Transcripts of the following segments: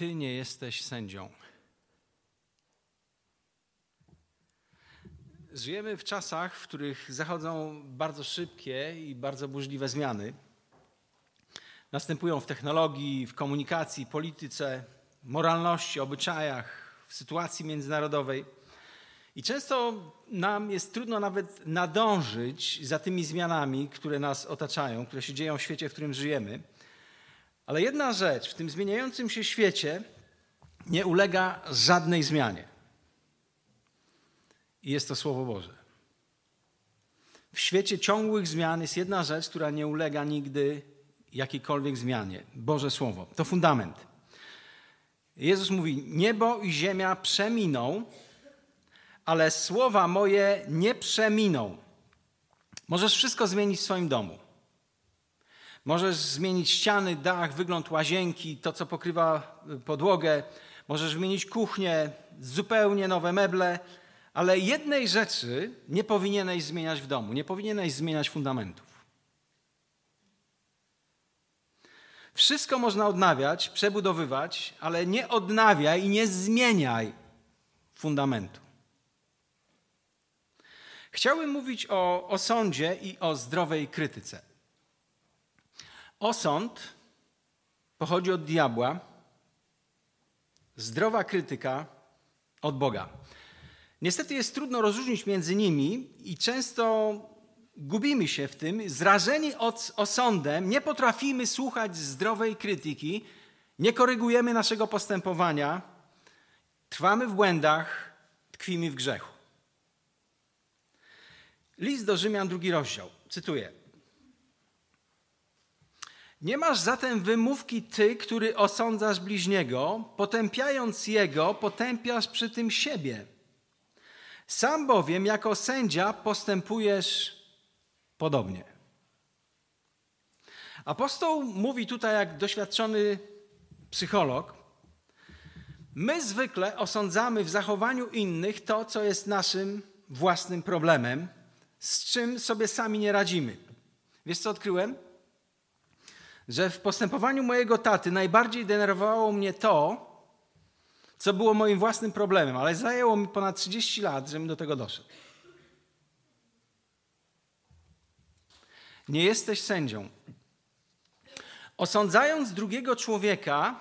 Ty nie jesteś sędzią. Żyjemy w czasach, w których zachodzą bardzo szybkie i bardzo burzliwe zmiany. Następują w technologii, w komunikacji, polityce, moralności, obyczajach, w sytuacji międzynarodowej. I często nam jest trudno nawet nadążyć za tymi zmianami, które nas otaczają, które się dzieją w świecie, w którym żyjemy. Ale jedna rzecz w tym zmieniającym się świecie nie ulega żadnej zmianie. I jest to Słowo Boże. W świecie ciągłych zmian jest jedna rzecz, która nie ulega nigdy jakiejkolwiek zmianie. Boże Słowo. To fundament. Jezus mówi: Niebo i ziemia przeminą, ale słowa moje nie przeminą. Możesz wszystko zmienić w swoim domu. Możesz zmienić ściany, dach, wygląd łazienki, to co pokrywa y, podłogę. Możesz wymienić kuchnię, zupełnie nowe meble, ale jednej rzeczy nie powinieneś zmieniać w domu, nie powinieneś zmieniać fundamentów. Wszystko można odnawiać, przebudowywać, ale nie odnawiaj i nie zmieniaj fundamentu. Chciałbym mówić o osądzie i o zdrowej krytyce. Osąd pochodzi od diabła, zdrowa krytyka od Boga. Niestety jest trudno rozróżnić między nimi i często gubimy się w tym. Zrażeni od osądem nie potrafimy słuchać zdrowej krytyki, nie korygujemy naszego postępowania, trwamy w błędach, tkwimy w grzechu. List do Rzymian, drugi rozdział. Cytuję. Nie masz zatem wymówki ty, który osądzasz bliźniego, potępiając jego, potępiasz przy tym siebie. Sam bowiem jako sędzia postępujesz podobnie. Apostoł mówi tutaj, jak doświadczony psycholog, my zwykle osądzamy w zachowaniu innych to, co jest naszym własnym problemem, z czym sobie sami nie radzimy. Wiesz co odkryłem? że w postępowaniu mojego taty najbardziej denerwowało mnie to, co było moim własnym problemem, ale zajęło mi ponad 30 lat, żebym do tego doszedł. Nie jesteś sędzią. Osądzając drugiego człowieka,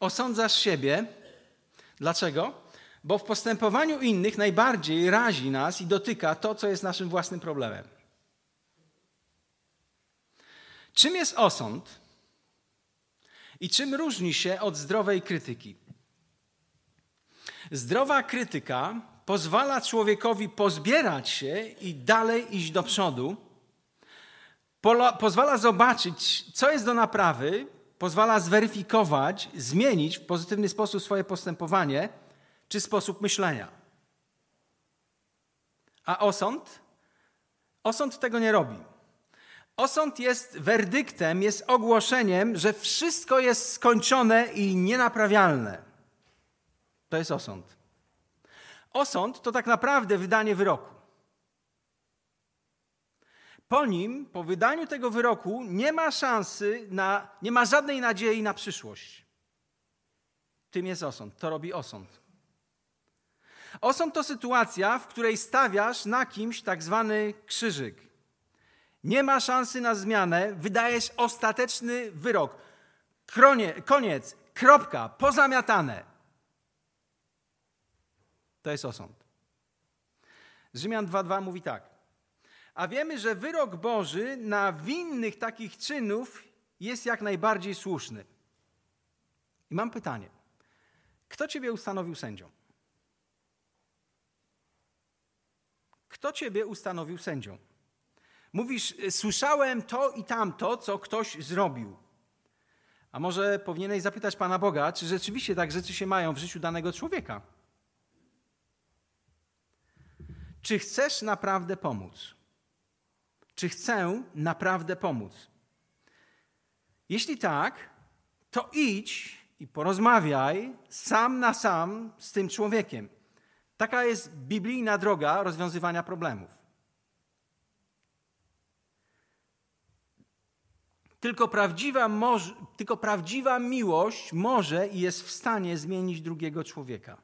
osądzasz siebie. Dlaczego? Bo w postępowaniu innych najbardziej razi nas i dotyka to, co jest naszym własnym problemem. Czym jest osąd i czym różni się od zdrowej krytyki? Zdrowa krytyka pozwala człowiekowi pozbierać się i dalej iść do przodu. Pozwala zobaczyć, co jest do naprawy, pozwala zweryfikować, zmienić w pozytywny sposób swoje postępowanie czy sposób myślenia. A osąd? Osąd tego nie robi. Osąd jest werdyktem, jest ogłoszeniem, że wszystko jest skończone i nienaprawialne. To jest osąd. Osąd to tak naprawdę wydanie wyroku. Po nim, po wydaniu tego wyroku, nie ma szansy na, nie ma żadnej nadziei na przyszłość. Tym jest osąd. To robi osąd. Osąd to sytuacja, w której stawiasz na kimś tak zwany krzyżyk. Nie ma szansy na zmianę, wydajesz ostateczny wyrok. Kronie, koniec, kropka, pozamiatane. To jest osąd. Rzymian 2.2 mówi tak. A wiemy, że wyrok Boży na winnych takich czynów jest jak najbardziej słuszny. I mam pytanie. Kto ciebie ustanowił sędzią? Kto ciebie ustanowił sędzią? Mówisz, y, słyszałem to i tamto, co ktoś zrobił. A może powinieneś zapytać Pana Boga, czy rzeczywiście tak rzeczy się mają w życiu danego człowieka? Czy chcesz naprawdę pomóc? Czy chcę naprawdę pomóc? Jeśli tak, to idź i porozmawiaj sam na sam z tym człowiekiem. Taka jest biblijna droga rozwiązywania problemów. Tylko prawdziwa, moż, tylko prawdziwa miłość może i jest w stanie zmienić drugiego człowieka.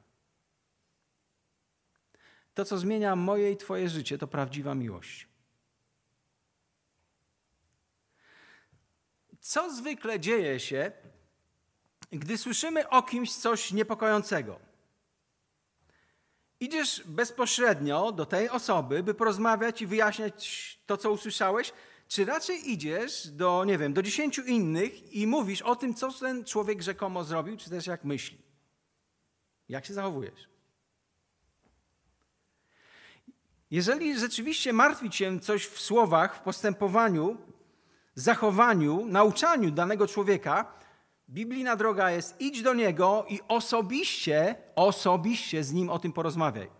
To, co zmienia moje i Twoje życie, to prawdziwa miłość. Co zwykle dzieje się, gdy słyszymy o kimś coś niepokojącego? Idziesz bezpośrednio do tej osoby, by porozmawiać i wyjaśniać to, co usłyszałeś, czy raczej idziesz do, nie wiem, do dziesięciu innych i mówisz o tym, co ten człowiek rzekomo zrobił, czy też jak myśli? Jak się zachowujesz? Jeżeli rzeczywiście martwi cię coś w słowach, w postępowaniu, zachowaniu, nauczaniu danego człowieka, biblijna droga jest idź do niego i osobiście, osobiście z nim o tym porozmawiaj.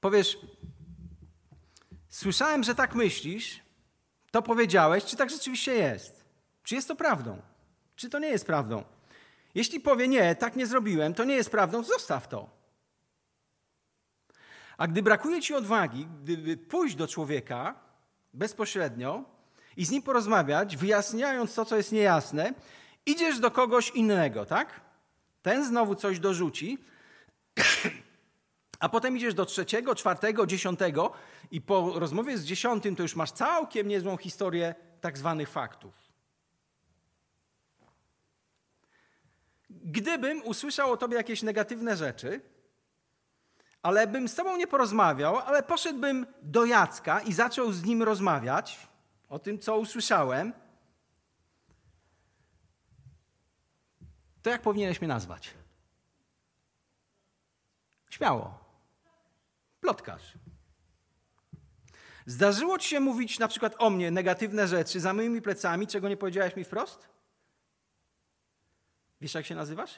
Powiesz, słyszałem, że tak myślisz, to powiedziałeś, czy tak rzeczywiście jest? Czy jest to prawdą? Czy to nie jest prawdą? Jeśli powie nie, tak nie zrobiłem, to nie jest prawdą, zostaw to. A gdy brakuje ci odwagi, gdyby pójść do człowieka bezpośrednio i z nim porozmawiać, wyjaśniając to, co jest niejasne, idziesz do kogoś innego, tak? Ten znowu coś dorzuci a potem idziesz do trzeciego, czwartego, dziesiątego i po rozmowie z dziesiątym to już masz całkiem niezłą historię tak zwanych faktów. Gdybym usłyszał o tobie jakieś negatywne rzeczy, ale bym z tobą nie porozmawiał, ale poszedłbym do Jacka i zaczął z nim rozmawiać o tym, co usłyszałem, to jak powinieneś mnie nazwać? Śmiało plotkarz. Zdarzyło ci się mówić na przykład o mnie negatywne rzeczy za moimi plecami, czego nie powiedziałeś mi wprost? Wiesz, jak się nazywasz?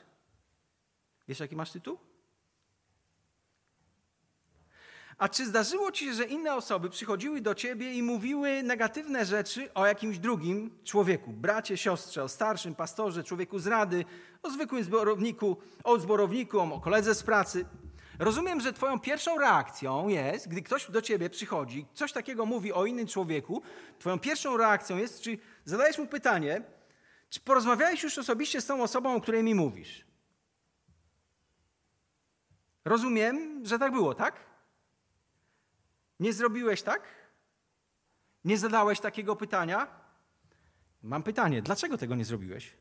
Wiesz, jaki masz tytuł? A czy zdarzyło ci się, że inne osoby przychodziły do ciebie i mówiły negatywne rzeczy o jakimś drugim człowieku, bracie, siostrze, o starszym pastorze, człowieku z rady, o zwykłym zborowniku, o zborowniku, o koledze z pracy? Rozumiem, że Twoją pierwszą reakcją jest, gdy ktoś do Ciebie przychodzi, coś takiego mówi o innym człowieku, Twoją pierwszą reakcją jest, czy zadajesz mu pytanie, czy porozmawiałeś już osobiście z tą osobą, o której mi mówisz? Rozumiem, że tak było, tak? Nie zrobiłeś tak? Nie zadałeś takiego pytania? Mam pytanie, dlaczego tego nie zrobiłeś?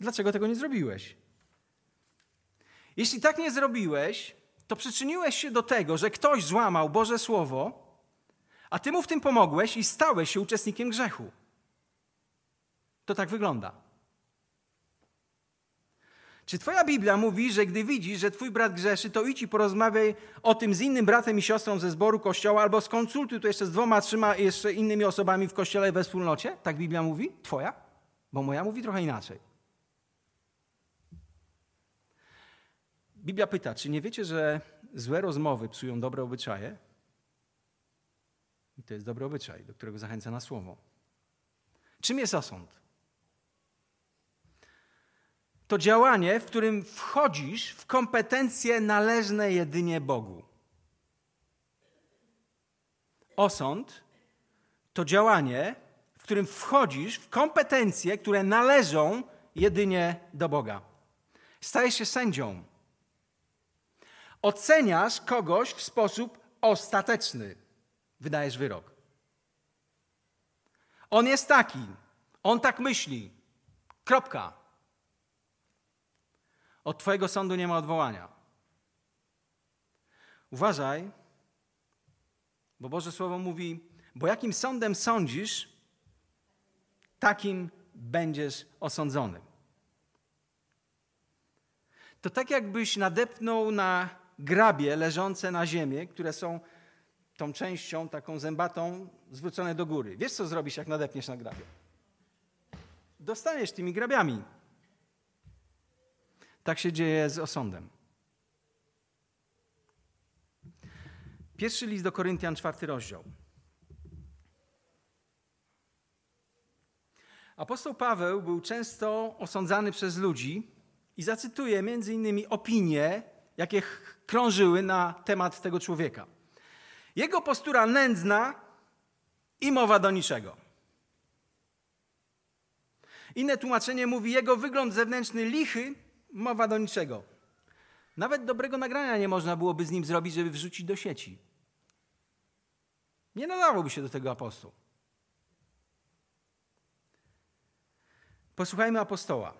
Dlaczego tego nie zrobiłeś? Jeśli tak nie zrobiłeś, to przyczyniłeś się do tego, że ktoś złamał Boże Słowo, a ty mu w tym pomogłeś i stałeś się uczestnikiem grzechu. To tak wygląda. Czy twoja Biblia mówi, że gdy widzisz, że twój brat grzeszy, to idź i porozmawiaj o tym z innym bratem i siostrą ze zboru kościoła, albo skonsultuj to jeszcze z dwoma, trzema jeszcze innymi osobami w kościele we wspólnocie? Tak Biblia mówi? Twoja? Bo moja mówi trochę inaczej. Biblia pyta, czy nie wiecie, że złe rozmowy psują dobre obyczaje? I to jest dobry obyczaj, do którego zachęca na słowo. Czym jest osąd? To działanie, w którym wchodzisz w kompetencje należne jedynie Bogu. Osąd to działanie, w którym wchodzisz w kompetencje, które należą jedynie do Boga. Stajesz się sędzią. Oceniasz kogoś w sposób ostateczny. Wydajesz wyrok. On jest taki, on tak myśli. Kropka. Od Twojego sądu nie ma odwołania. Uważaj, bo Boże Słowo mówi: Bo jakim sądem sądzisz, takim będziesz osądzony. To tak, jakbyś nadepnął na grabie leżące na ziemię, które są tą częścią taką zębatą zwrócone do góry. Wiesz, co zrobisz, jak nadepniesz na grabie? Dostaniesz tymi grabiami. Tak się dzieje z osądem. Pierwszy list do Koryntian, czwarty rozdział. Apostoł Paweł był często osądzany przez ludzi i zacytuje między innymi opinie, jakie krążyły na temat tego człowieka. Jego postura nędzna i mowa do niczego. Inne tłumaczenie mówi, jego wygląd zewnętrzny lichy, mowa do niczego. Nawet dobrego nagrania nie można byłoby z nim zrobić, żeby wrzucić do sieci. Nie nadawałby się do tego apostoł. Posłuchajmy apostoła.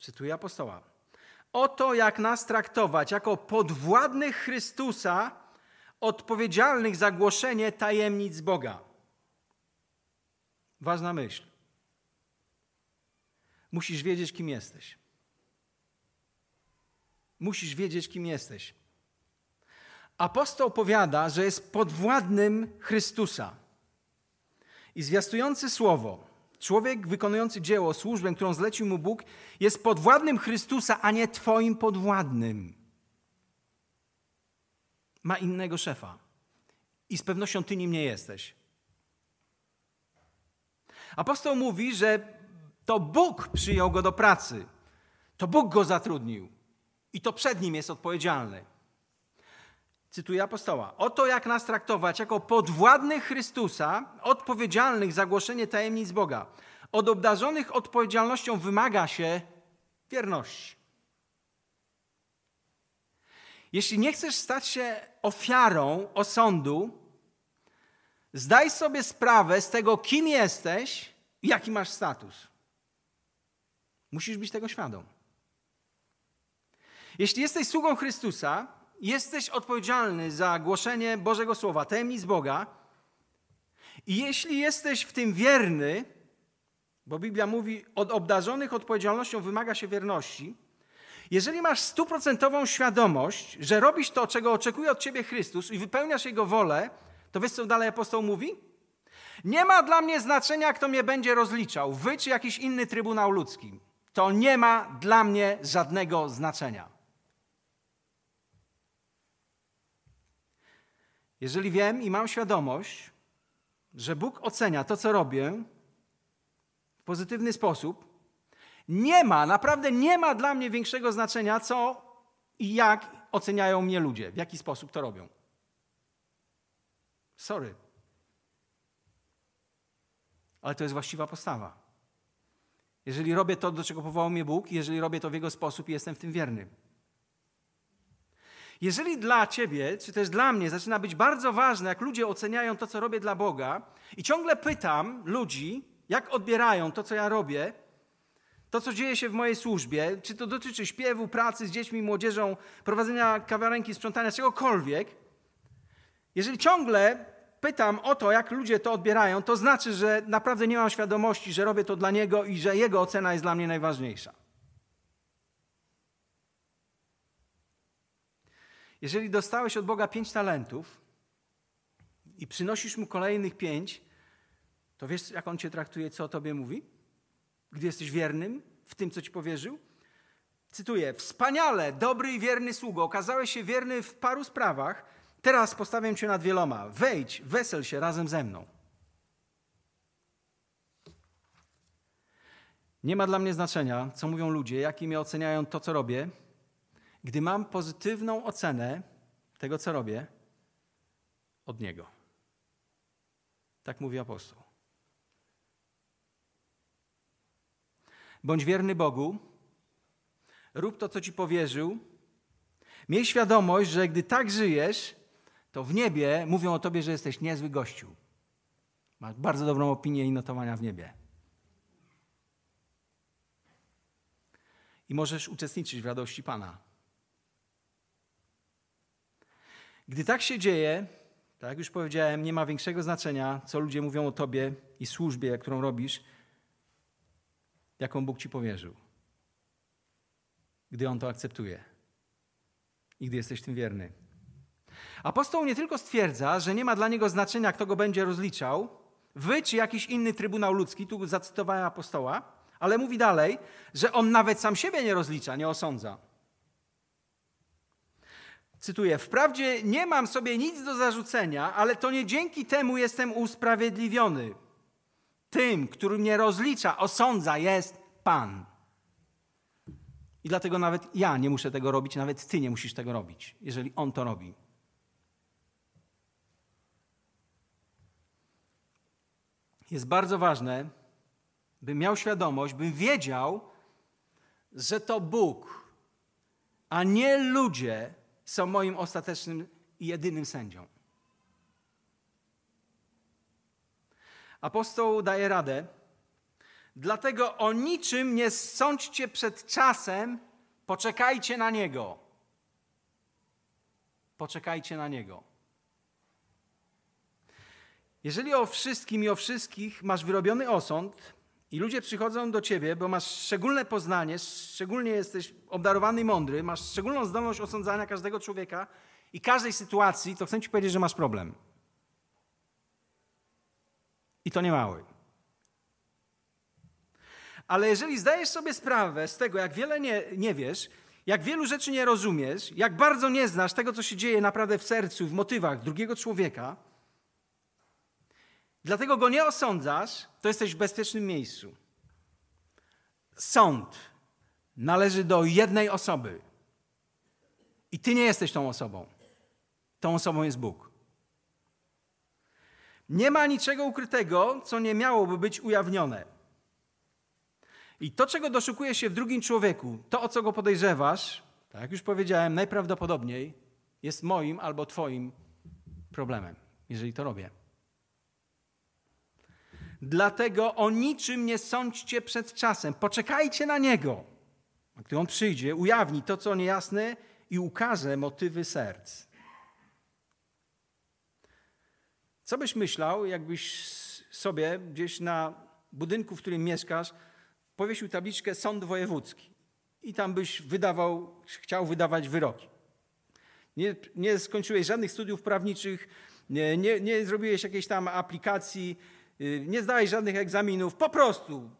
Cytuję apostoła o to, jak nas traktować jako podwładnych Chrystusa, odpowiedzialnych za głoszenie tajemnic Boga. Ważna myśl. Musisz wiedzieć, kim jesteś. Musisz wiedzieć, kim jesteś. Apostoł powiada, że jest podwładnym Chrystusa. I zwiastujący słowo, Człowiek wykonujący dzieło, służbę, którą zlecił mu Bóg, jest podwładnym Chrystusa, a nie Twoim podwładnym. Ma innego szefa. I z pewnością Ty nim nie jesteś. Apostoł mówi, że to Bóg przyjął go do pracy. To Bóg go zatrudnił. I to przed nim jest odpowiedzialny cytuję apostoła, oto jak nas traktować jako podwładnych Chrystusa, odpowiedzialnych za głoszenie tajemnic Boga. Od obdarzonych odpowiedzialnością wymaga się wierności. Jeśli nie chcesz stać się ofiarą osądu, zdaj sobie sprawę z tego, kim jesteś i jaki masz status. Musisz być tego świadom. Jeśli jesteś sługą Chrystusa, jesteś odpowiedzialny za głoszenie Bożego Słowa, tajemnic Boga. I jeśli jesteś w tym wierny, bo Biblia mówi, od obdarzonych odpowiedzialnością wymaga się wierności, jeżeli masz stuprocentową świadomość, że robisz to, czego oczekuje od ciebie Chrystus i wypełniasz Jego wolę, to wiesz, co dalej apostoł mówi? Nie ma dla mnie znaczenia, kto mnie będzie rozliczał, wy czy jakiś inny Trybunał Ludzki. To nie ma dla mnie żadnego znaczenia. Jeżeli wiem i mam świadomość, że Bóg ocenia to, co robię w pozytywny sposób, nie ma, naprawdę nie ma dla mnie większego znaczenia, co i jak oceniają mnie ludzie, w jaki sposób to robią. Sorry. Ale to jest właściwa postawa. Jeżeli robię to, do czego powołał mnie Bóg, jeżeli robię to w Jego sposób i jestem w tym wierny. Jeżeli dla ciebie, czy też dla mnie zaczyna być bardzo ważne, jak ludzie oceniają to, co robię dla Boga, i ciągle pytam ludzi, jak odbierają to, co ja robię, to, co dzieje się w mojej służbie, czy to dotyczy śpiewu, pracy z dziećmi, młodzieżą, prowadzenia kawiarenki, sprzątania, czegokolwiek, jeżeli ciągle pytam o to, jak ludzie to odbierają, to znaczy, że naprawdę nie mam świadomości, że robię to dla Niego i że Jego ocena jest dla mnie najważniejsza. Jeżeli dostałeś od Boga pięć talentów i przynosisz mu kolejnych pięć, to wiesz, jak on cię traktuje, co o tobie mówi? Gdy jesteś wiernym w tym, co ci powierzył? Cytuję: Wspaniale, dobry i wierny sługo, okazałeś się wierny w paru sprawach, teraz postawię cię nad wieloma. Wejdź, wesel się razem ze mną. Nie ma dla mnie znaczenia, co mówią ludzie, jakimi oceniają to, co robię, gdy mam pozytywną ocenę tego, co robię, od Niego. Tak mówi apostoł. Bądź wierny Bogu, rób to, co Ci powierzył. Miej świadomość, że gdy tak żyjesz, to w niebie mówią o Tobie, że jesteś niezły gościu. Masz bardzo dobrą opinię i notowania w niebie. I możesz uczestniczyć w radości Pana. Gdy tak się dzieje, tak jak już powiedziałem, nie ma większego znaczenia, co ludzie mówią o tobie i służbie, którą robisz, jaką Bóg ci powierzył. Gdy on to akceptuje i gdy jesteś tym wierny. Apostoł nie tylko stwierdza, że nie ma dla niego znaczenia, kto go będzie rozliczał, wy czy jakiś inny trybunał ludzki, tu zacytowałem apostoła, ale mówi dalej, że on nawet sam siebie nie rozlicza, nie osądza. Cytuję: Wprawdzie nie mam sobie nic do zarzucenia, ale to nie dzięki temu jestem usprawiedliwiony. Tym, który mnie rozlicza, osądza, jest Pan. I dlatego nawet ja nie muszę tego robić, nawet Ty nie musisz tego robić, jeżeli On to robi. Jest bardzo ważne, bym miał świadomość, bym wiedział, że to Bóg, a nie ludzie, są moim ostatecznym i jedynym sędzią. Apostoł daje radę, dlatego o niczym nie sądźcie przed czasem, poczekajcie na Niego. Poczekajcie na Niego. Jeżeli o wszystkim i o wszystkich masz wyrobiony osąd, i ludzie przychodzą do ciebie, bo masz szczególne poznanie, szczególnie jesteś obdarowany i mądry, masz szczególną zdolność osądzania każdego człowieka i każdej sytuacji, to chcę ci powiedzieć, że masz problem. I to nie mały. Ale jeżeli zdajesz sobie sprawę z tego, jak wiele nie, nie wiesz, jak wielu rzeczy nie rozumiesz, jak bardzo nie znasz tego, co się dzieje naprawdę w sercu, w motywach drugiego człowieka, Dlatego go nie osądzasz, to jesteś w bezpiecznym miejscu. Sąd należy do jednej osoby. I ty nie jesteś tą osobą. Tą osobą jest Bóg. Nie ma niczego ukrytego, co nie miałoby być ujawnione. I to, czego doszukujesz się w drugim człowieku, to, o co go podejrzewasz, tak jak już powiedziałem, najprawdopodobniej jest moim albo Twoim problemem, jeżeli to robię. Dlatego o niczym nie sądźcie przed czasem. Poczekajcie na Niego. Gdy On przyjdzie, ujawni to, co niejasne i ukaże motywy serc. Co byś myślał, jakbyś sobie gdzieś na budynku, w którym mieszkasz, powiesił tabliczkę Sąd Wojewódzki i tam byś wydawał, chciał wydawać wyroki. Nie, nie skończyłeś żadnych studiów prawniczych, nie, nie, nie zrobiłeś jakiejś tam aplikacji, Y, nie zdałeś żadnych egzaminów, po prostu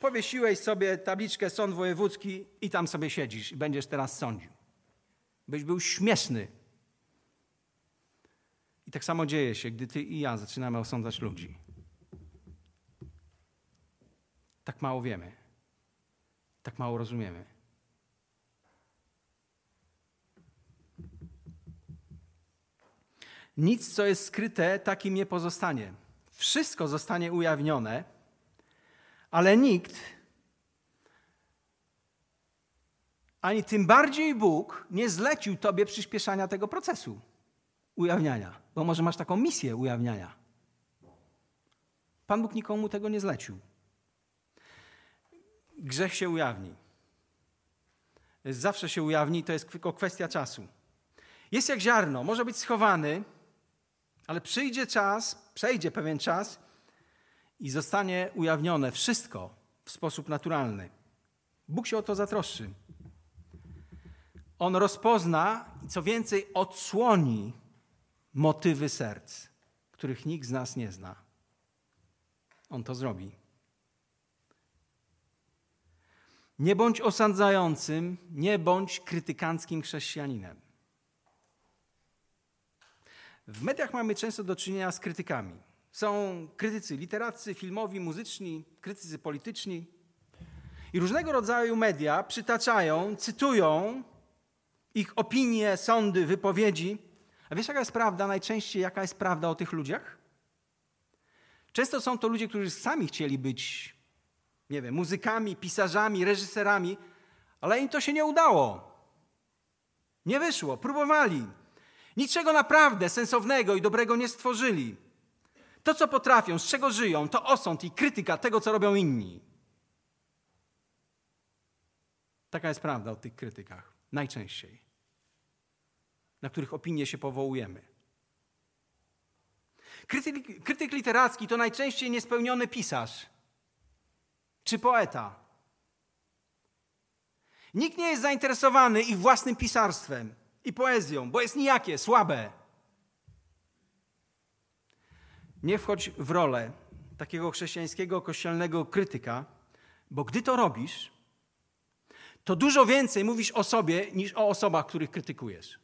powiesiłeś sobie tabliczkę sąd wojewódzki i tam sobie siedzisz i będziesz teraz sądził. Byś był śmieszny. I tak samo dzieje się, gdy ty i ja zaczynamy osądzać ludzi. Tak mało wiemy. Tak mało rozumiemy. Nic, co jest skryte, takim nie pozostanie. Wszystko zostanie ujawnione, ale nikt, ani tym bardziej Bóg, nie zlecił Tobie przyspieszania tego procesu ujawniania, bo może masz taką misję ujawniania. Pan Bóg nikomu tego nie zlecił. Grzech się ujawni. Zawsze się ujawni, to jest tylko kwestia czasu. Jest jak ziarno, może być schowany, ale przyjdzie czas, przejdzie pewien czas i zostanie ujawnione wszystko w sposób naturalny. Bóg się o to zatroszczy. On rozpozna i co więcej, odsłoni motywy serc, których nikt z nas nie zna. On to zrobi. Nie bądź osądzającym, nie bądź krytykanckim chrześcijaninem. W mediach mamy często do czynienia z krytykami. Są krytycy literacy, filmowi, muzyczni, krytycy polityczni. I różnego rodzaju media przytaczają, cytują ich opinie, sądy, wypowiedzi. A wiesz, jaka jest prawda najczęściej, jaka jest prawda o tych ludziach? Często są to ludzie, którzy sami chcieli być, nie wiem, muzykami, pisarzami, reżyserami, ale im to się nie udało. Nie wyszło, próbowali, Niczego naprawdę sensownego i dobrego nie stworzyli. To, co potrafią, z czego żyją, to osąd i krytyka tego, co robią inni. Taka jest prawda o tych krytykach, najczęściej, na których opinie się powołujemy. Krytyk, krytyk literacki to najczęściej niespełniony pisarz czy poeta. Nikt nie jest zainteresowany ich własnym pisarstwem i poezją, bo jest nijakie, słabe. Nie wchodź w rolę takiego chrześcijańskiego, kościelnego krytyka, bo gdy to robisz, to dużo więcej mówisz o sobie niż o osobach, których krytykujesz.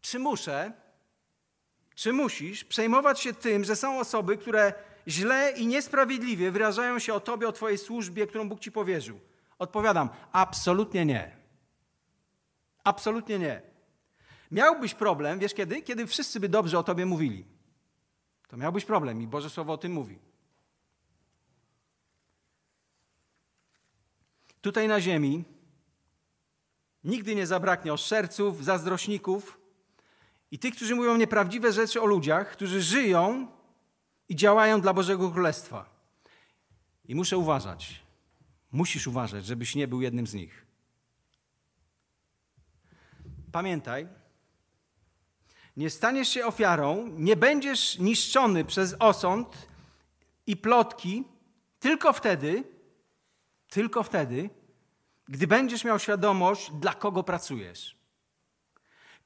Czy muszę, czy musisz przejmować się tym, że są osoby, które źle i niesprawiedliwie wyrażają się o tobie, o twojej służbie, którą Bóg ci powierzył? Odpowiadam, absolutnie nie. Absolutnie nie. Miałbyś problem, wiesz kiedy? Kiedy wszyscy by dobrze o tobie mówili. To miałbyś problem i Boże Słowo o tym mówi. Tutaj na ziemi nigdy nie zabraknie oszczerców, zazdrośników i tych, którzy mówią nieprawdziwe rzeczy o ludziach, którzy żyją i działają dla Bożego Królestwa. I muszę uważać, Musisz uważać, żebyś nie był jednym z nich. Pamiętaj, nie staniesz się ofiarą, nie będziesz niszczony przez osąd i plotki tylko wtedy, tylko wtedy, gdy będziesz miał świadomość, dla kogo pracujesz.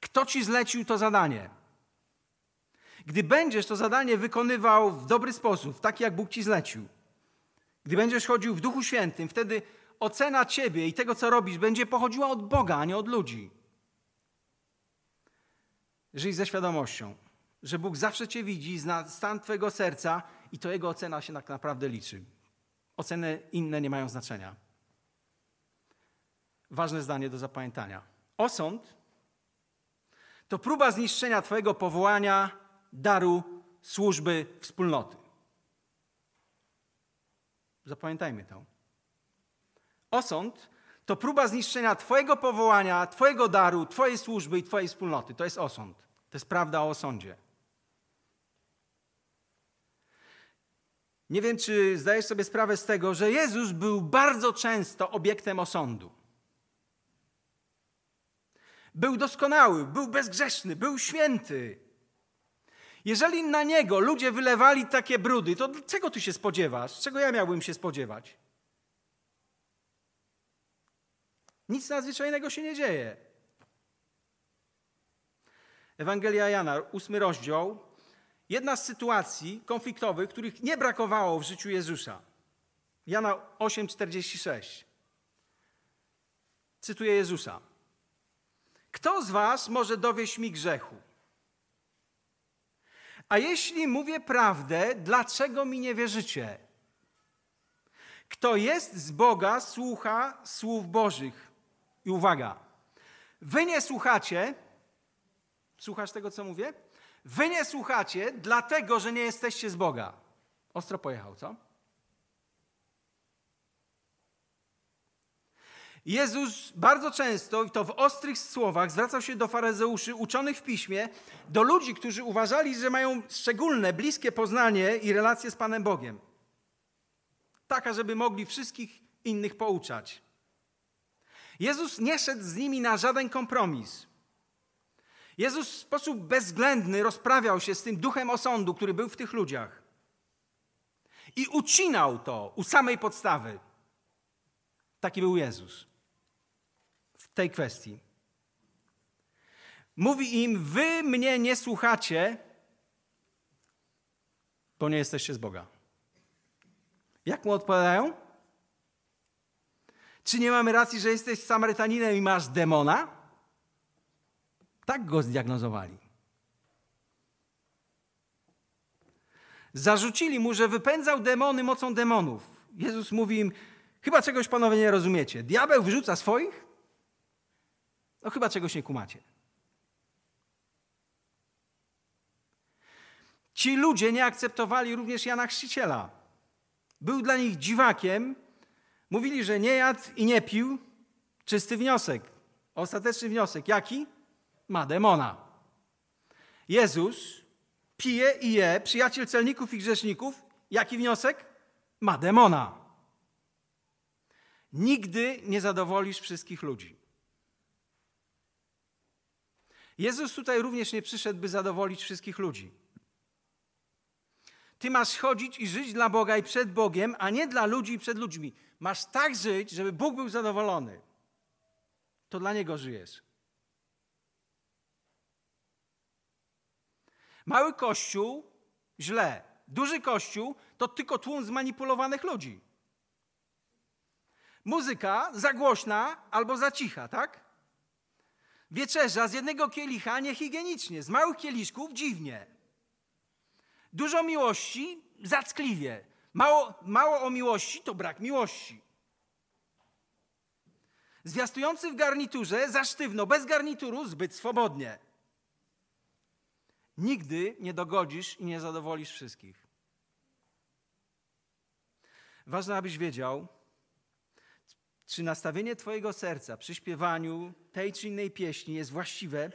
Kto ci zlecił to zadanie? Gdy będziesz to zadanie wykonywał w dobry sposób, tak jak Bóg ci zlecił, gdy będziesz chodził w Duchu Świętym, wtedy ocena ciebie i tego, co robisz, będzie pochodziła od Boga, a nie od ludzi. Żyj ze świadomością, że Bóg zawsze cię widzi, zna stan twojego serca i to jego ocena się tak naprawdę liczy. Oceny inne nie mają znaczenia. Ważne zdanie do zapamiętania. Osąd to próba zniszczenia twojego powołania, daru, służby, wspólnoty. Zapamiętajmy to. Osąd to próba zniszczenia Twojego powołania, Twojego daru, Twojej służby i Twojej wspólnoty. To jest osąd. To jest prawda o osądzie. Nie wiem, czy zdajesz sobie sprawę z tego, że Jezus był bardzo często obiektem osądu. Był doskonały, był bezgrzeszny, był święty. Jeżeli na niego ludzie wylewali takie brudy, to czego ty się spodziewasz? Czego ja miałbym się spodziewać? Nic nadzwyczajnego się nie dzieje. Ewangelia Jana, ósmy rozdział. Jedna z sytuacji konfliktowych, których nie brakowało w życiu Jezusa. Jana 8:46. Cytuję Jezusa. Kto z was może dowieść mi grzechu? A jeśli mówię prawdę, dlaczego mi nie wierzycie? Kto jest z Boga, słucha słów Bożych. I uwaga, wy nie słuchacie, słuchasz tego, co mówię? Wy nie słuchacie, dlatego że nie jesteście z Boga. Ostro pojechał, co? Jezus bardzo często, i to w ostrych słowach, zwracał się do faryzeuszy uczonych w piśmie, do ludzi, którzy uważali, że mają szczególne, bliskie poznanie i relacje z Panem Bogiem. Taka, żeby mogli wszystkich innych pouczać. Jezus nie szedł z nimi na żaden kompromis. Jezus w sposób bezwzględny rozprawiał się z tym duchem osądu, który był w tych ludziach. I ucinał to u samej podstawy. Taki był Jezus tej kwestii. Mówi im: Wy mnie nie słuchacie, bo nie jesteście z Boga. Jak mu odpowiadają? Czy nie mamy racji, że jesteś Samarytaninem i masz demona? Tak go zdiagnozowali. Zarzucili mu, że wypędzał demony mocą demonów. Jezus mówi im: Chyba czegoś panowie nie rozumiecie. Diabeł wyrzuca swoich, no chyba czegoś nie kumacie. Ci ludzie nie akceptowali również Jana Chrzciciela. Był dla nich dziwakiem. Mówili, że nie jadł i nie pił. Czysty wniosek. Ostateczny wniosek. Jaki? Ma demona. Jezus pije i je, przyjaciel celników i grzeszników. Jaki wniosek? Ma demona. Nigdy nie zadowolisz wszystkich ludzi. Jezus tutaj również nie przyszedł, by zadowolić wszystkich ludzi. Ty masz chodzić i żyć dla Boga i przed Bogiem, a nie dla ludzi i przed ludźmi. Masz tak żyć, żeby Bóg był zadowolony. To dla Niego żyjesz. Mały kościół źle. Duży kościół to tylko tłum zmanipulowanych ludzi. Muzyka za głośna albo za cicha, tak? Wieczerza z jednego kielicha niehigienicznie, z małych kieliszków dziwnie. Dużo miłości zackliwie. Mało, mało o miłości to brak miłości. Zwiastujący w garniturze za sztywno, bez garnituru zbyt swobodnie. Nigdy nie dogodzisz i nie zadowolisz wszystkich. Ważne, abyś wiedział, czy nastawienie Twojego serca przy śpiewaniu tej czy innej pieśni jest właściwe,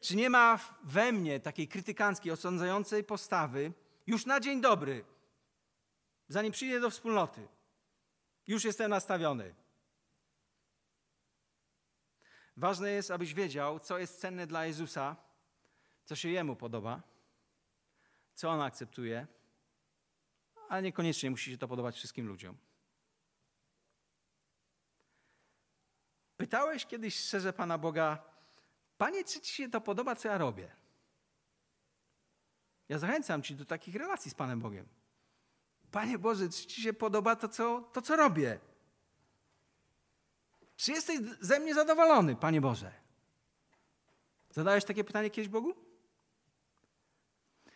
czy nie ma we mnie takiej krytykanckiej, osądzającej postawy już na dzień dobry, zanim przyjdę do wspólnoty. Już jestem nastawiony. Ważne jest, abyś wiedział, co jest cenne dla Jezusa, co się Jemu podoba, co On akceptuje, ale niekoniecznie musi się to podobać wszystkim ludziom. Pytałeś kiedyś szczerze Pana Boga, Panie, czy Ci się to podoba, co ja robię? Ja zachęcam Ci do takich relacji z Panem Bogiem. Panie Boże, czy Ci się podoba to, co, to, co robię? Czy jesteś ze mnie zadowolony, Panie Boże? Zadałeś takie pytanie kiedyś Bogu?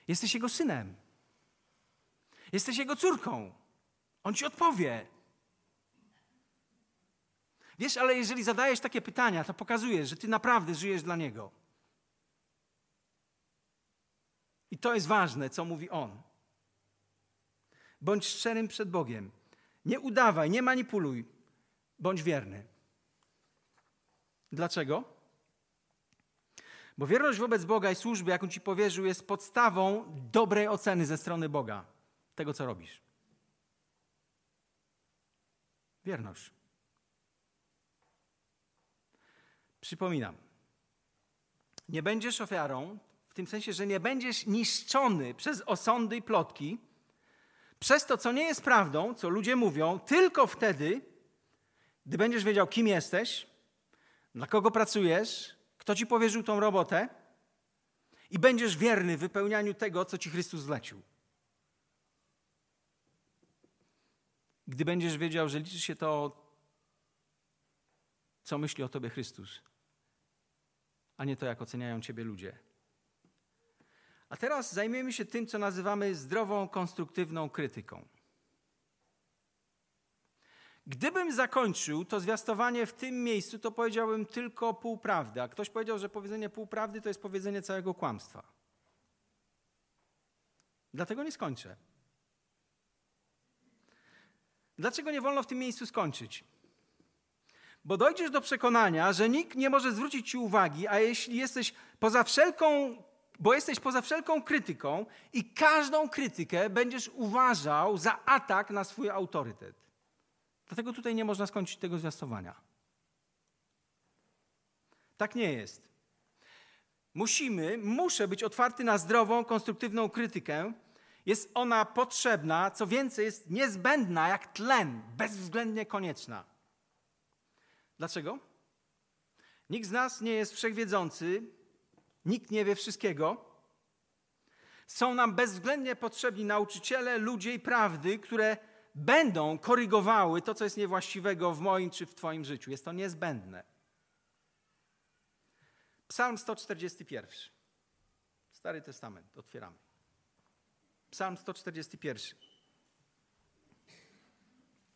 Jesteś Jego synem. Jesteś Jego córką. On Ci odpowie. Wiesz, ale jeżeli zadajesz takie pytania, to pokazujesz, że ty naprawdę żyjesz dla Niego. I to jest ważne, co mówi On. Bądź szczerym przed Bogiem. Nie udawaj, nie manipuluj. Bądź wierny. Dlaczego? Bo wierność wobec Boga i służby, jaką ci powierzył, jest podstawą dobrej oceny ze strony Boga tego, co robisz. Wierność. Przypominam, nie będziesz ofiarą, w tym sensie, że nie będziesz niszczony przez osądy i plotki, przez to, co nie jest prawdą, co ludzie mówią, tylko wtedy, gdy będziesz wiedział, kim jesteś, dla kogo pracujesz, kto ci powierzył tą robotę i będziesz wierny w wypełnianiu tego, co ci Chrystus zlecił. Gdy będziesz wiedział, że liczy się to, co myśli o tobie Chrystus, a nie to, jak oceniają ciebie ludzie. A teraz zajmiemy się tym, co nazywamy zdrową, konstruktywną krytyką. Gdybym zakończył to zwiastowanie w tym miejscu, to powiedziałbym tylko półprawdy. A ktoś powiedział, że powiedzenie półprawdy to jest powiedzenie całego kłamstwa. Dlatego nie skończę. Dlaczego nie wolno w tym miejscu skończyć? Bo dojdziesz do przekonania, że nikt nie może zwrócić ci uwagi, a jeśli jesteś poza wszelką, bo jesteś poza wszelką krytyką i każdą krytykę będziesz uważał za atak na swój autorytet. Dlatego tutaj nie można skończyć tego zwiastowania. Tak nie jest. Musimy, muszę być otwarty na zdrową, konstruktywną krytykę. Jest ona potrzebna, co więcej, jest niezbędna jak tlen, bezwzględnie konieczna. Dlaczego? Nikt z nas nie jest wszechwiedzący, nikt nie wie wszystkiego. Są nam bezwzględnie potrzebni nauczyciele, ludzie i prawdy, które będą korygowały to, co jest niewłaściwego w moim czy w Twoim życiu. Jest to niezbędne. Psalm 141. Stary Testament, otwieramy. Psalm 141.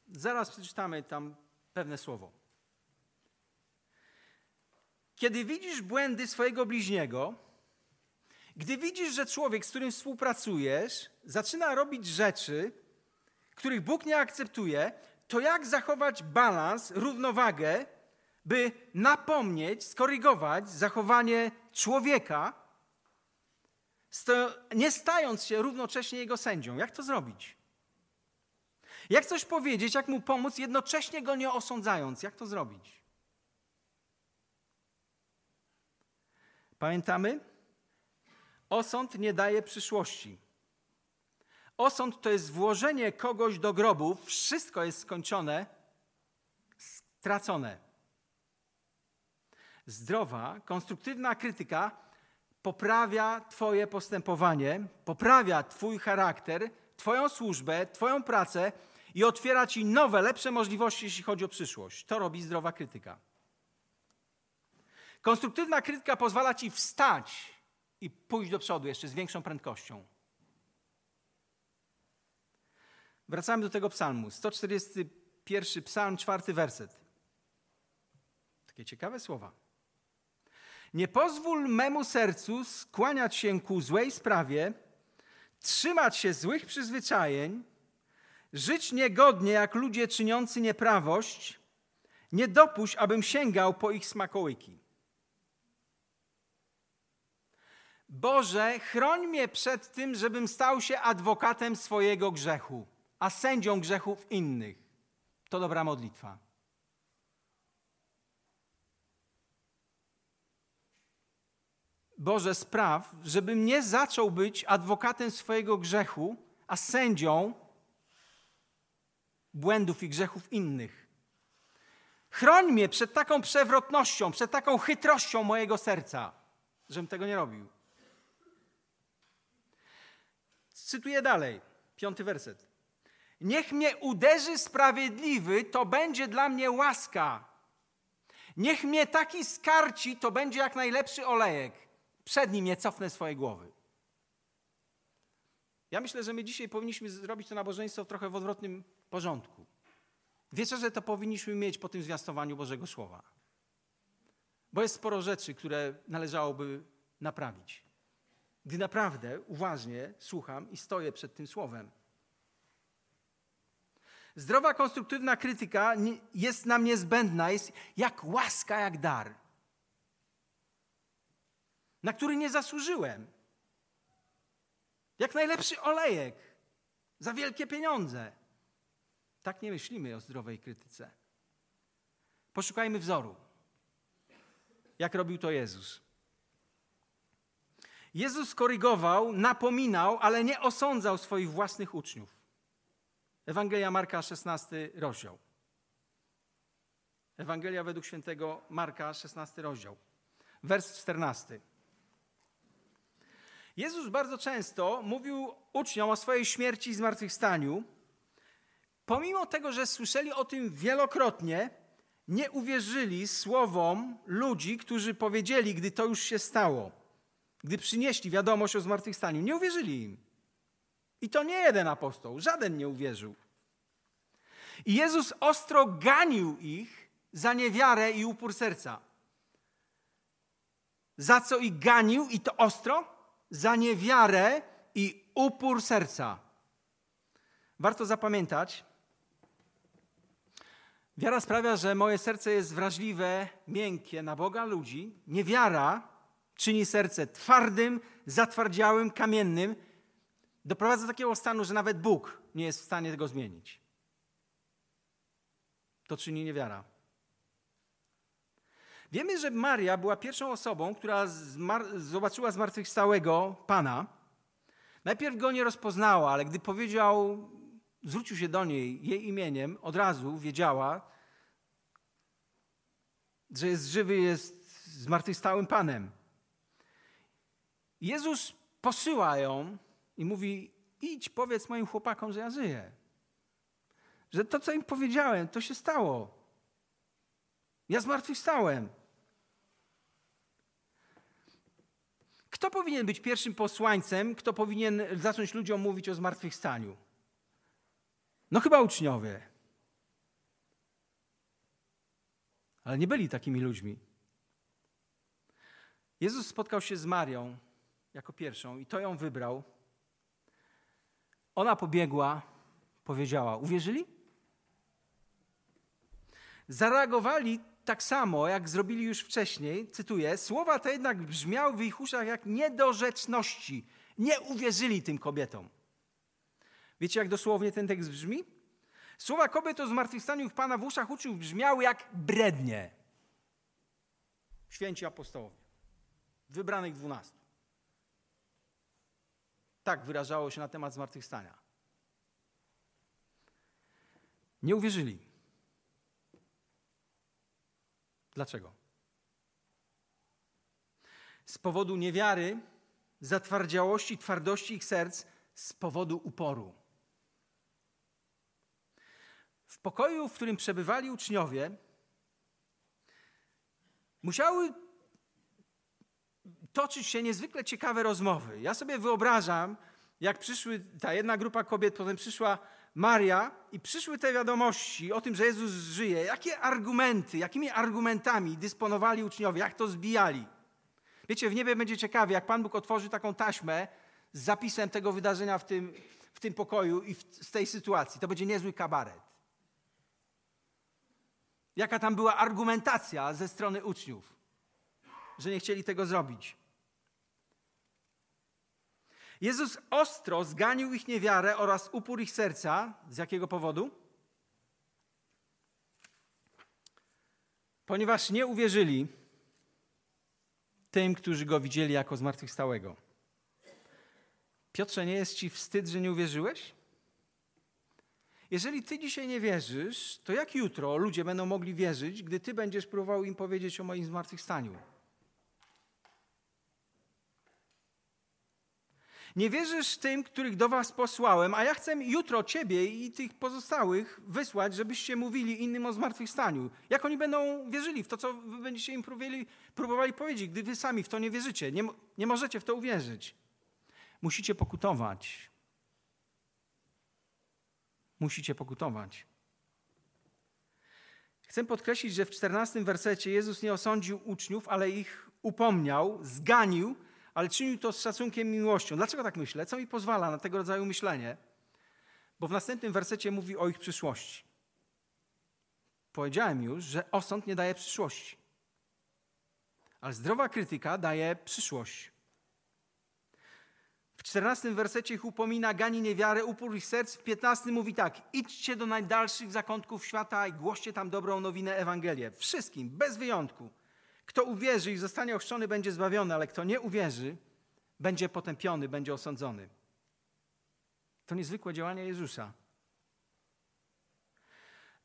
Zaraz przeczytamy tam pewne słowo. Kiedy widzisz błędy swojego bliźniego, gdy widzisz, że człowiek, z którym współpracujesz, zaczyna robić rzeczy, których Bóg nie akceptuje, to jak zachować balans, równowagę, by napomnieć, skorygować zachowanie człowieka, nie stając się równocześnie jego sędzią? Jak to zrobić? Jak coś powiedzieć, jak mu pomóc, jednocześnie go nie osądzając? Jak to zrobić? Pamiętamy? Osąd nie daje przyszłości. Osąd to jest włożenie kogoś do grobu, wszystko jest skończone, stracone. Zdrowa, konstruktywna krytyka poprawia Twoje postępowanie, poprawia Twój charakter, Twoją służbę, Twoją pracę i otwiera Ci nowe, lepsze możliwości, jeśli chodzi o przyszłość. To robi zdrowa krytyka. Konstruktywna krytyka pozwala ci wstać i pójść do przodu jeszcze z większą prędkością. Wracamy do tego psalmu. 141 psalm, czwarty werset. Takie ciekawe słowa. Nie pozwól memu sercu skłaniać się ku złej sprawie, trzymać się złych przyzwyczajeń, żyć niegodnie jak ludzie czyniący nieprawość. Nie dopuść, abym sięgał po ich smakołyki. Boże, chroń mnie przed tym, żebym stał się adwokatem swojego grzechu, a sędzią grzechów innych. To dobra modlitwa. Boże, spraw, żebym nie zaczął być adwokatem swojego grzechu, a sędzią błędów i grzechów innych. Chroń mnie przed taką przewrotnością, przed taką chytrością mojego serca, żebym tego nie robił. Cytuję dalej, piąty werset. Niech mnie uderzy sprawiedliwy, to będzie dla mnie łaska. Niech mnie taki skarci, to będzie jak najlepszy olejek. Przed nim nie cofnę swojej głowy. Ja myślę, że my dzisiaj powinniśmy zrobić to nabożeństwo trochę w odwrotnym porządku. że to powinniśmy mieć po tym zwiastowaniu Bożego Słowa. Bo jest sporo rzeczy, które należałoby naprawić gdy naprawdę uważnie słucham i stoję przed tym słowem. Zdrowa, konstruktywna krytyka jest nam niezbędna, jest jak łaska, jak dar, na który nie zasłużyłem. Jak najlepszy olejek za wielkie pieniądze. Tak nie myślimy o zdrowej krytyce. Poszukajmy wzoru, jak robił to Jezus. Jezus korygował, napominał, ale nie osądzał swoich własnych uczniów. Ewangelia Marka, 16 rozdział. Ewangelia według świętego Marka, 16 rozdział. Wers 14. Jezus bardzo często mówił uczniom o swojej śmierci i zmartwychwstaniu. Pomimo tego, że słyszeli o tym wielokrotnie, nie uwierzyli słowom ludzi, którzy powiedzieli, gdy to już się stało gdy przynieśli wiadomość o zmartwychwstaniu. Nie uwierzyli im. I to nie jeden apostoł, żaden nie uwierzył. I Jezus ostro ganił ich za niewiarę i upór serca. Za co ich ganił i to ostro? Za niewiarę i upór serca. Warto zapamiętać, wiara sprawia, że moje serce jest wrażliwe, miękkie na Boga, ludzi. Niewiara czyni serce twardym, zatwardziałym, kamiennym, doprowadza do takiego stanu, że nawet Bóg nie jest w stanie tego zmienić. To czyni niewiara. Wiemy, że Maria była pierwszą osobą, która zmar- zobaczyła zmartwychwstałego Pana. Najpierw go nie rozpoznała, ale gdy powiedział, zwrócił się do niej jej imieniem, od razu wiedziała, że jest żywy, jest zmartwychwstałym Panem. Jezus posyła ją i mówi: Idź, powiedz moim chłopakom, że ja żyję. Że to, co im powiedziałem, to się stało. Ja zmartwychwstałem. Kto powinien być pierwszym posłańcem, kto powinien zacząć ludziom mówić o zmartwychwstaniu? No chyba uczniowie. Ale nie byli takimi ludźmi. Jezus spotkał się z Marią, jako pierwszą i to ją wybrał. Ona pobiegła, powiedziała: Uwierzyli? Zareagowali tak samo, jak zrobili już wcześniej. Cytuję: Słowa te jednak brzmiały w ich uszach jak niedorzeczności. Nie uwierzyli tym kobietom. Wiecie, jak dosłownie ten tekst brzmi? Słowa kobiet o zmartwychwstaniu Pana w uszach uczył brzmiały jak brednie. Święci apostołowie, wybranych dwunastu tak wyrażało się na temat zmartwychwstania. Nie uwierzyli. Dlaczego? Z powodu niewiary, zatwardziałości, twardości ich serc, z powodu uporu. W pokoju, w którym przebywali uczniowie, musiały toczyć się niezwykle ciekawe rozmowy. Ja sobie wyobrażam, jak przyszły ta jedna grupa kobiet, potem przyszła Maria i przyszły te wiadomości o tym, że Jezus żyje. Jakie argumenty, jakimi argumentami dysponowali uczniowie, jak to zbijali. Wiecie, w niebie będzie ciekawie, jak Pan Bóg otworzy taką taśmę z zapisem tego wydarzenia w tym, w tym pokoju i w, z tej sytuacji. To będzie niezły kabaret. Jaka tam była argumentacja ze strony uczniów, że nie chcieli tego zrobić. Jezus ostro zganił ich niewiarę oraz upór ich serca. Z jakiego powodu? Ponieważ nie uwierzyli tym, którzy go widzieli jako zmartwychwstałego. Piotrze, nie jest ci wstyd, że nie uwierzyłeś? Jeżeli ty dzisiaj nie wierzysz, to jak jutro ludzie będą mogli wierzyć, gdy ty będziesz próbował im powiedzieć o moim zmartwychwstaniu? Nie wierzysz tym, których do was posłałem, a ja chcę jutro ciebie i tych pozostałych wysłać, żebyście mówili innym o zmartwychwstaniu. Jak oni będą wierzyli w to, co wy będziecie im próbowali, próbowali powiedzieć, gdy wy sami w to nie wierzycie? Nie, nie możecie w to uwierzyć. Musicie pokutować. Musicie pokutować. Chcę podkreślić, że w 14 wersecie Jezus nie osądził uczniów, ale ich upomniał, zganił ale czynił to z szacunkiem miłością. Dlaczego tak myślę? Co mi pozwala na tego rodzaju myślenie? Bo w następnym wersecie mówi o ich przyszłości. Powiedziałem już, że osąd nie daje przyszłości. Ale zdrowa krytyka daje przyszłość. W czternastym wersecie ich upomina, gani niewiarę, upór ich serc. W piętnastym mówi tak, idźcie do najdalszych zakątków świata i głoście tam dobrą nowinę Ewangelię. Wszystkim, bez wyjątku. Kto uwierzy i zostanie ochrzczony, będzie zbawiony, ale kto nie uwierzy, będzie potępiony, będzie osądzony. To niezwykłe działanie Jezusa.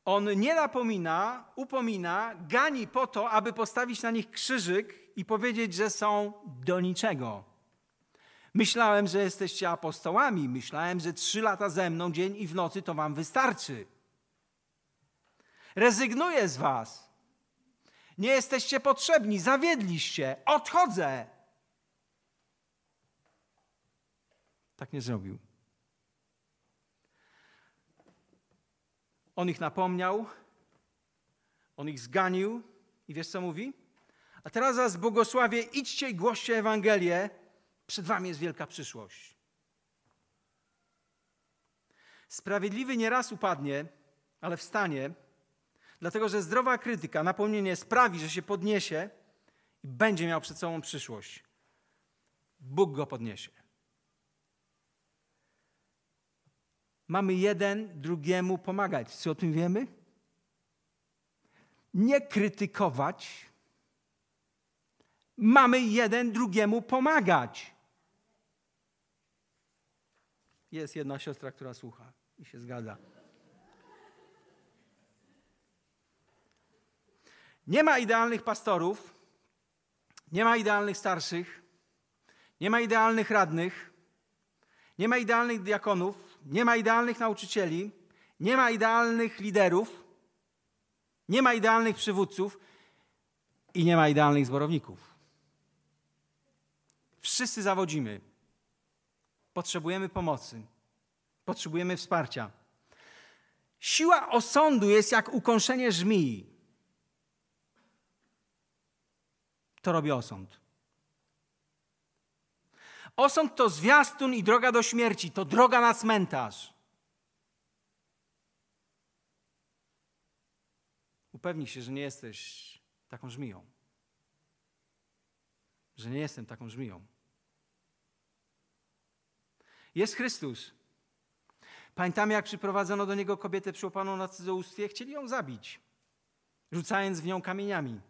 On nie napomina, upomina, gani po to, aby postawić na nich krzyżyk i powiedzieć, że są do niczego. Myślałem, że jesteście apostołami, myślałem, że trzy lata ze mną dzień i w nocy to wam wystarczy. Rezygnuję z was. Nie jesteście potrzebni, zawiedliście, odchodzę. Tak nie zrobił. On ich napomniał, on ich zganił i wiesz co mówi? A teraz z błogosławie, idźcie i głoście Ewangelię, przed wami jest wielka przyszłość. Sprawiedliwy nieraz upadnie, ale wstanie Dlatego, że zdrowa krytyka, napomnienie sprawi, że się podniesie i będzie miał przed sobą przyszłość. Bóg go podniesie. Mamy jeden drugiemu pomagać. Co o tym wiemy? Nie krytykować. Mamy jeden drugiemu pomagać. Jest jedna siostra, która słucha i się zgadza. Nie ma idealnych pastorów, nie ma idealnych starszych, nie ma idealnych radnych, nie ma idealnych diakonów, nie ma idealnych nauczycieli, nie ma idealnych liderów, nie ma idealnych przywódców i nie ma idealnych zborowników. Wszyscy zawodzimy. Potrzebujemy pomocy. Potrzebujemy wsparcia. Siła osądu jest jak ukąszenie żmii. to robi osąd. Osąd to zwiastun i droga do śmierci, to droga na cmentarz. Upewnij się, że nie jesteś taką żmiją. Że nie jestem taką żmiją. Jest Chrystus. Pamiętamy, jak przyprowadzono do niego kobietę przyłapaną na cudzołóstwie, chcieli ją zabić, rzucając w nią kamieniami.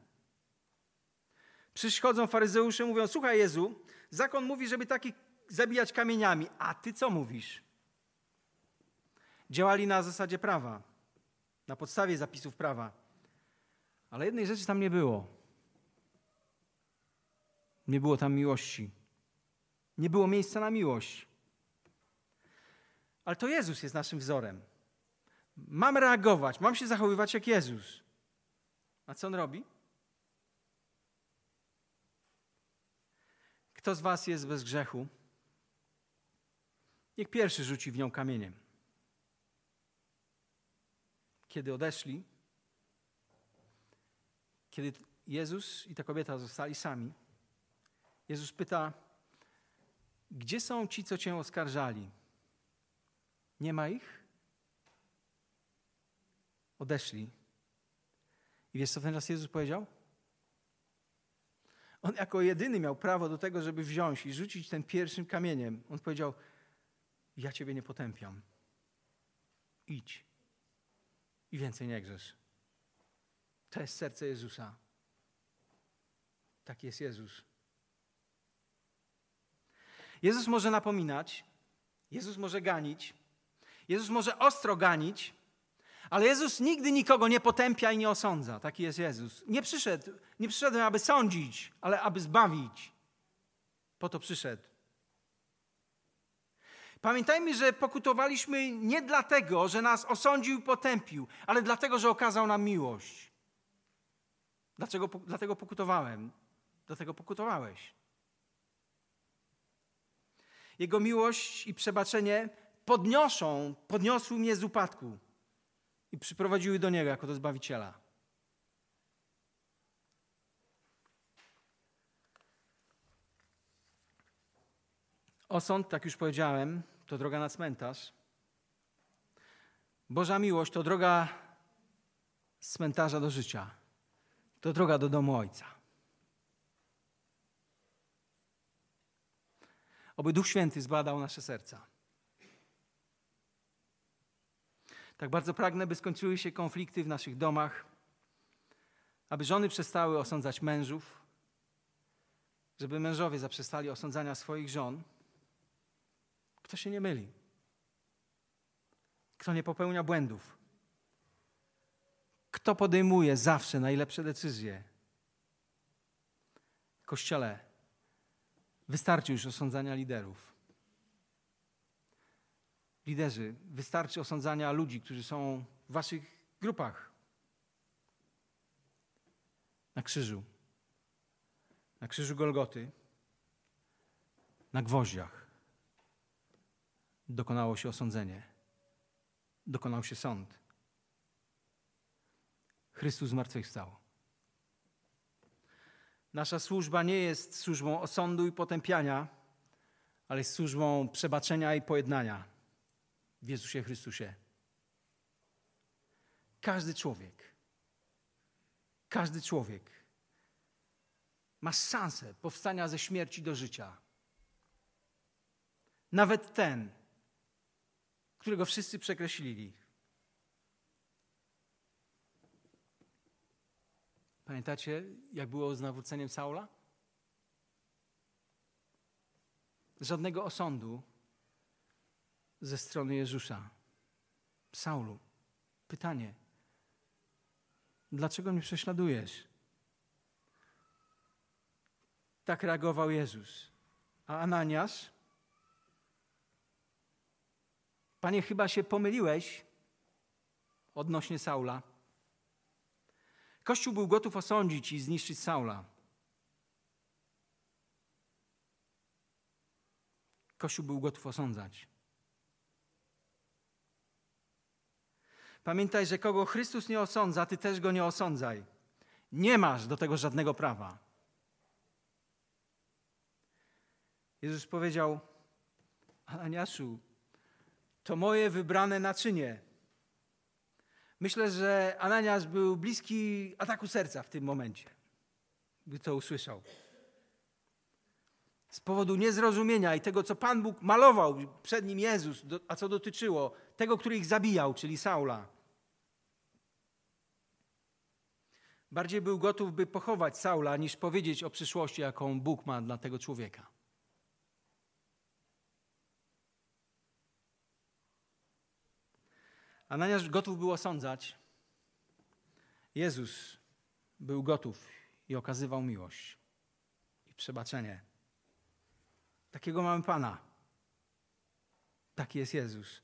Przychodzą faryzeusze, mówią: Słuchaj, Jezu, zakon mówi, żeby takich zabijać kamieniami, a ty co mówisz? Działali na zasadzie prawa, na podstawie zapisów prawa. Ale jednej rzeczy tam nie było. Nie było tam miłości. Nie było miejsca na miłość. Ale to Jezus jest naszym wzorem. Mam reagować, mam się zachowywać jak Jezus. A co on robi? Kto z was jest bez grzechu? Niech pierwszy rzuci w nią kamieniem. Kiedy odeszli, kiedy Jezus i ta kobieta zostali sami, Jezus pyta: Gdzie są ci, co cię oskarżali? Nie ma ich? Odeszli. I wiesz, co w ten czas Jezus powiedział? On jako jedyny miał prawo do tego, żeby wziąć i rzucić ten pierwszym kamieniem. On powiedział: Ja ciebie nie potępiam. Idź i więcej nie grzesz. To jest serce Jezusa. Tak jest Jezus. Jezus może napominać, Jezus może ganić, Jezus może ostro ganić, ale Jezus nigdy nikogo nie potępia i nie osądza. Taki jest Jezus. Nie przyszedł, nie przyszedłem, aby sądzić, ale aby zbawić. Po to przyszedł. Pamiętajmy, że pokutowaliśmy nie dlatego, że nas osądził i potępił, ale dlatego, że okazał nam miłość. Dlaczego, dlatego pokutowałem? Dlatego pokutowałeś. Jego miłość i przebaczenie podniosą, podniosły mnie z upadku i przyprowadziły do Niego jako do Zbawiciela. Osąd, tak już powiedziałem, to droga na cmentarz. Boża miłość to droga z cmentarza do życia. To droga do domu Ojca. Oby Duch Święty zbadał nasze serca. Tak bardzo pragnę, by skończyły się konflikty w naszych domach, aby żony przestały osądzać mężów, żeby mężowie zaprzestali osądzania swoich żon. Kto się nie myli? Kto nie popełnia błędów? Kto podejmuje zawsze najlepsze decyzje? Kościele, wystarczy już osądzania liderów liderzy, wystarczy osądzania ludzi, którzy są w waszych grupach. Na krzyżu, na krzyżu Golgoty, na gwoździach dokonało się osądzenie, dokonał się sąd. Chrystus zmartwychwstał. Nasza służba nie jest służbą osądu i potępiania, ale jest służbą przebaczenia i pojednania w Jezusie Chrystusie. Każdy człowiek, każdy człowiek ma szansę powstania ze śmierci do życia. Nawet ten, którego wszyscy przekreślili. Pamiętacie, jak było z nawróceniem Saula? Żadnego osądu ze strony Jezusa. Saulu, pytanie: Dlaczego mnie prześladujesz? Tak reagował Jezus. A Ananias? Panie, chyba się pomyliłeś odnośnie Saula. Kościół był gotów osądzić i zniszczyć Saula. Kościół był gotów osądzać. Pamiętaj, że kogo Chrystus nie osądza, ty też go nie osądzaj. Nie masz do tego żadnego prawa. Jezus powiedział: Ananiaszu, to moje wybrane naczynie. Myślę, że Ananias był bliski ataku serca w tym momencie, gdy to usłyszał. Z powodu niezrozumienia i tego, co Pan Bóg malował przed nim Jezus, a co dotyczyło tego, który ich zabijał, czyli Saula. Bardziej był gotów, by pochować Saula, niż powiedzieć o przyszłości, jaką Bóg ma dla tego człowieka. Ananiasz gotów był osądzać. Jezus był gotów i okazywał miłość i przebaczenie. Takiego mamy Pana. Taki jest Jezus.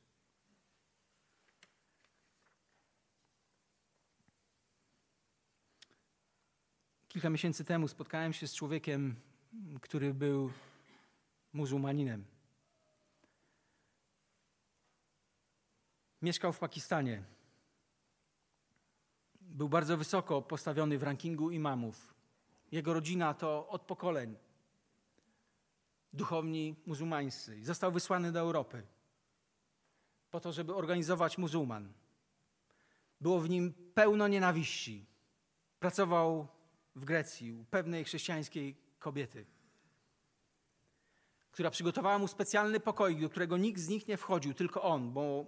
kilka miesięcy temu spotkałem się z człowiekiem, który był muzułmaninem. Mieszkał w Pakistanie. Był bardzo wysoko postawiony w rankingu imamów. Jego rodzina to od pokoleń duchowni muzułmańscy. Został wysłany do Europy po to, żeby organizować muzułman. Było w nim pełno nienawiści. Pracował w Grecji u pewnej chrześcijańskiej kobiety, która przygotowała mu specjalny pokoik, do którego nikt z nich nie wchodził, tylko on, bo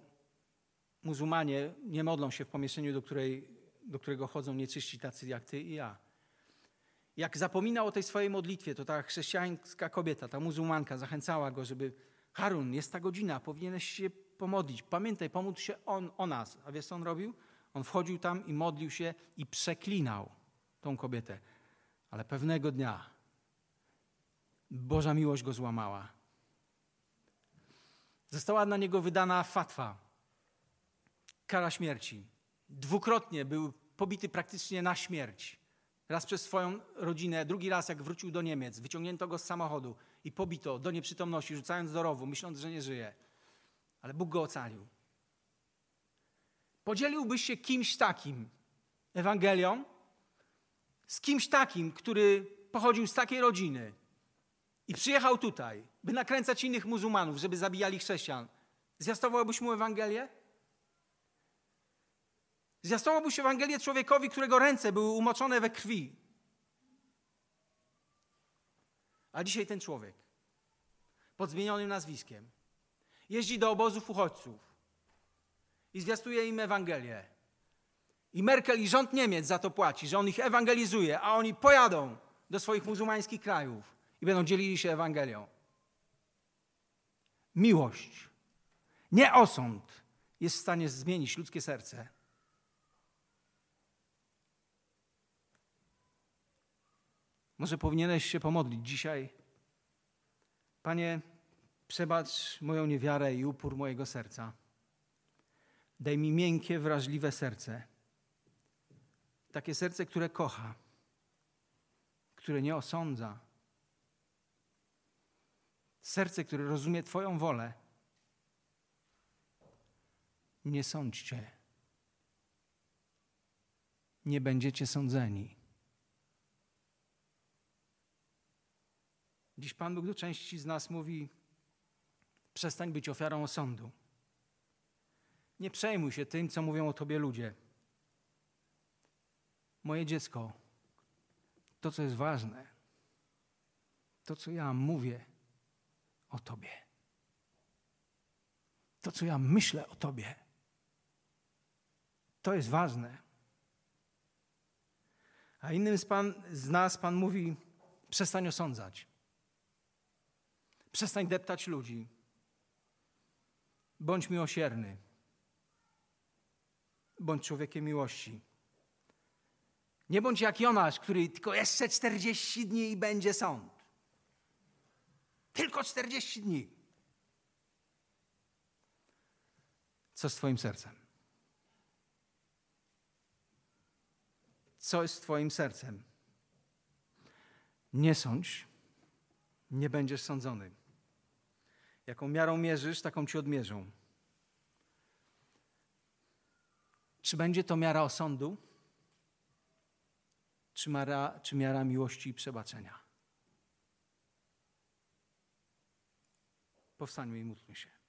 muzułmanie nie modlą się w pomieszczeniu, do, której, do którego chodzą nieczyści tacy jak ty i ja. Jak zapominał o tej swojej modlitwie, to ta chrześcijańska kobieta, ta muzułmanka zachęcała go, żeby Harun, jest ta godzina, powinieneś się pomodlić. Pamiętaj, pomódl się on o nas. A wiesz co on robił? On wchodził tam i modlił się i przeklinał tą kobietę. Ale pewnego dnia Boża miłość go złamała. Została na niego wydana fatwa, kara śmierci. Dwukrotnie był pobity praktycznie na śmierć. Raz przez swoją rodzinę, drugi raz jak wrócił do Niemiec, wyciągnięto go z samochodu i pobito do nieprzytomności, rzucając do rowu, myśląc, że nie żyje. Ale Bóg go ocalił. Podzieliłbyś się kimś takim Ewangelią? z kimś takim, który pochodził z takiej rodziny i przyjechał tutaj, by nakręcać innych muzułmanów, żeby zabijali chrześcijan, zwiastowałbyś mu Ewangelię? Zwiastowałbyś Ewangelię człowiekowi, którego ręce były umoczone we krwi. A dzisiaj ten człowiek pod zmienionym nazwiskiem jeździ do obozów uchodźców i zwiastuje im Ewangelię i Merkel i rząd Niemiec za to płaci, że on ich ewangelizuje, a oni pojadą do swoich muzułmańskich krajów i będą dzielili się Ewangelią. Miłość, nie osąd, jest w stanie zmienić ludzkie serce. Może powinieneś się pomodlić dzisiaj. Panie, przebacz moją niewiarę i upór mojego serca. Daj mi miękkie, wrażliwe serce takie serce, które kocha, które nie osądza. Serce, które rozumie Twoją wolę. Nie sądźcie. Nie będziecie sądzeni. Dziś Pan Bóg do części z nas mówi: przestań być ofiarą osądu. Nie przejmuj się tym, co mówią o tobie ludzie moje dziecko, to co jest ważne, to co ja mówię o Tobie, to co ja myślę o Tobie, to jest ważne. A innym z, pan, z nas Pan mówi: przestań osądzać, przestań deptać ludzi, bądź miłosierny, bądź człowiekiem miłości. Nie bądź jak Jonasz, który tylko jeszcze 40 dni i będzie sąd. Tylko 40 dni. Co z Twoim sercem? Co jest Twoim sercem? Nie sądź, nie będziesz sądzony. Jaką miarą mierzysz, taką ci odmierzą. Czy będzie to miara osądu? czy, mara, czy miara miłości i przebaczenia. Powstańmy i módlmy się.